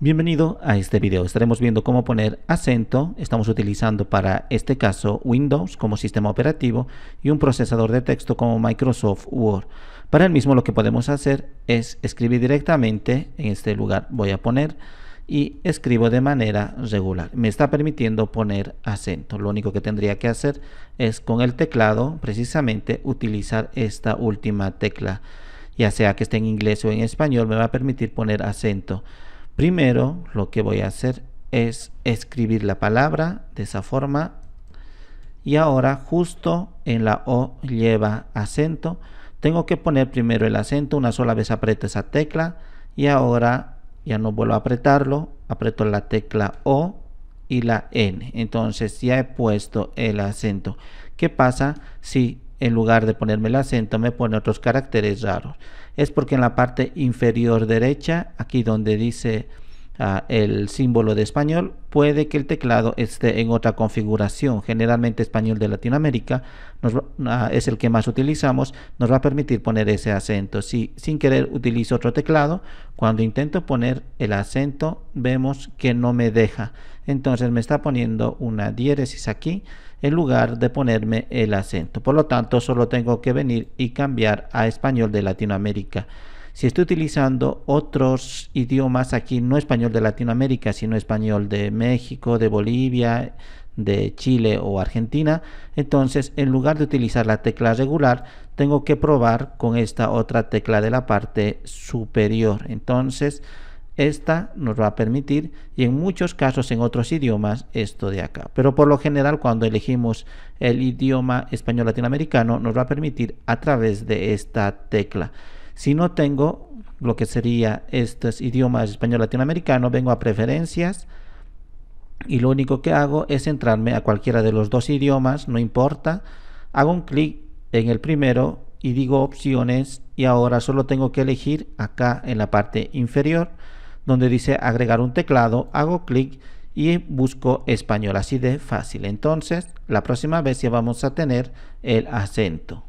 Bienvenido a este video. Estaremos viendo cómo poner acento. Estamos utilizando para este caso Windows como sistema operativo y un procesador de texto como Microsoft Word. Para el mismo lo que podemos hacer es escribir directamente en este lugar. Voy a poner y escribo de manera regular. Me está permitiendo poner acento. Lo único que tendría que hacer es con el teclado precisamente utilizar esta última tecla. Ya sea que esté en inglés o en español me va a permitir poner acento. Primero lo que voy a hacer es escribir la palabra de esa forma y ahora justo en la O lleva acento. Tengo que poner primero el acento, una sola vez aprieto esa tecla y ahora ya no vuelvo a apretarlo, aprieto la tecla O y la N. Entonces ya he puesto el acento. ¿Qué pasa si en lugar de ponerme el acento, me pone otros caracteres raros. Es porque en la parte inferior derecha, aquí donde dice Ah, el símbolo de español, puede que el teclado esté en otra configuración. Generalmente español de Latinoamérica ah, es el que más utilizamos, nos va a permitir poner ese acento. Si sin querer utilizo otro teclado, cuando intento poner el acento vemos que no me deja. Entonces me está poniendo una diéresis aquí en lugar de ponerme el acento. Por lo tanto, solo tengo que venir y cambiar a español de Latinoamérica si estoy utilizando otros idiomas aquí, no español de Latinoamérica, sino español de México, de Bolivia, de Chile o Argentina, entonces en lugar de utilizar la tecla regular, tengo que probar con esta otra tecla de la parte superior. Entonces, esta nos va a permitir y en muchos casos en otros idiomas esto de acá. Pero por lo general cuando elegimos el idioma español latinoamericano nos va a permitir a través de esta tecla. Si no tengo lo que sería estos idiomas español latinoamericano, vengo a preferencias y lo único que hago es entrarme a cualquiera de los dos idiomas, no importa. Hago un clic en el primero y digo opciones y ahora solo tengo que elegir acá en la parte inferior donde dice agregar un teclado, hago clic y busco español, así de fácil. Entonces, la próxima vez ya vamos a tener el acento.